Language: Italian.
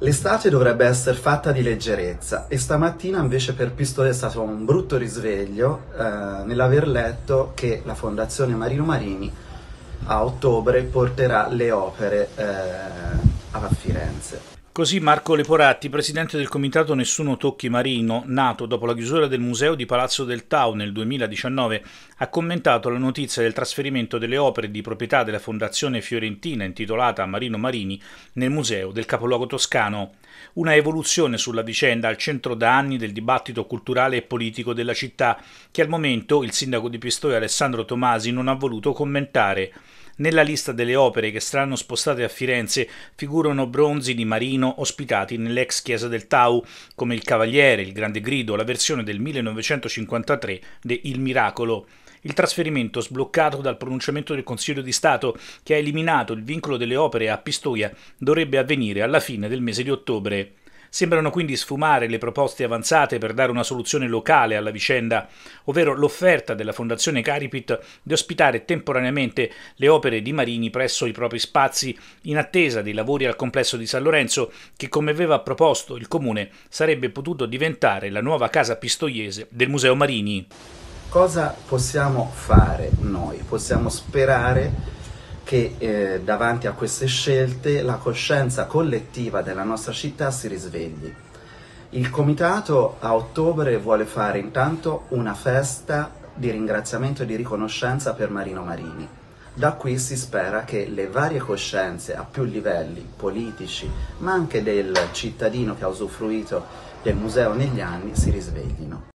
L'estate dovrebbe essere fatta di leggerezza e stamattina invece per Pistole è stato un brutto risveglio eh, nell'aver letto che la Fondazione Marino Marini a ottobre porterà le opere eh, Così Marco Leporatti, presidente del comitato Nessuno Tocchi Marino, nato dopo la chiusura del museo di Palazzo del Tau nel 2019, ha commentato la notizia del trasferimento delle opere di proprietà della Fondazione Fiorentina intitolata Marino Marini nel museo del capoluogo toscano. Una evoluzione sulla vicenda al centro da anni del dibattito culturale e politico della città, che al momento il sindaco di Pistoia Alessandro Tomasi non ha voluto commentare. Nella lista delle opere che saranno spostate a Firenze figurano bronzi di Marino ospitati nell'ex chiesa del Tau, come Il Cavaliere, Il Grande Grido, la versione del 1953 de Il Miracolo. Il trasferimento sbloccato dal pronunciamento del Consiglio di Stato, che ha eliminato il vincolo delle opere a Pistoia, dovrebbe avvenire alla fine del mese di ottobre. Sembrano quindi sfumare le proposte avanzate per dare una soluzione locale alla vicenda, ovvero l'offerta della Fondazione Caripit di ospitare temporaneamente le opere di Marini presso i propri spazi in attesa dei lavori al complesso di San Lorenzo che, come aveva proposto il comune, sarebbe potuto diventare la nuova casa pistoiese del Museo Marini. Cosa possiamo fare noi? Possiamo sperare che eh, davanti a queste scelte la coscienza collettiva della nostra città si risvegli. Il comitato a ottobre vuole fare intanto una festa di ringraziamento e di riconoscenza per Marino Marini. Da qui si spera che le varie coscienze a più livelli, politici, ma anche del cittadino che ha usufruito del museo negli anni, si risveglino.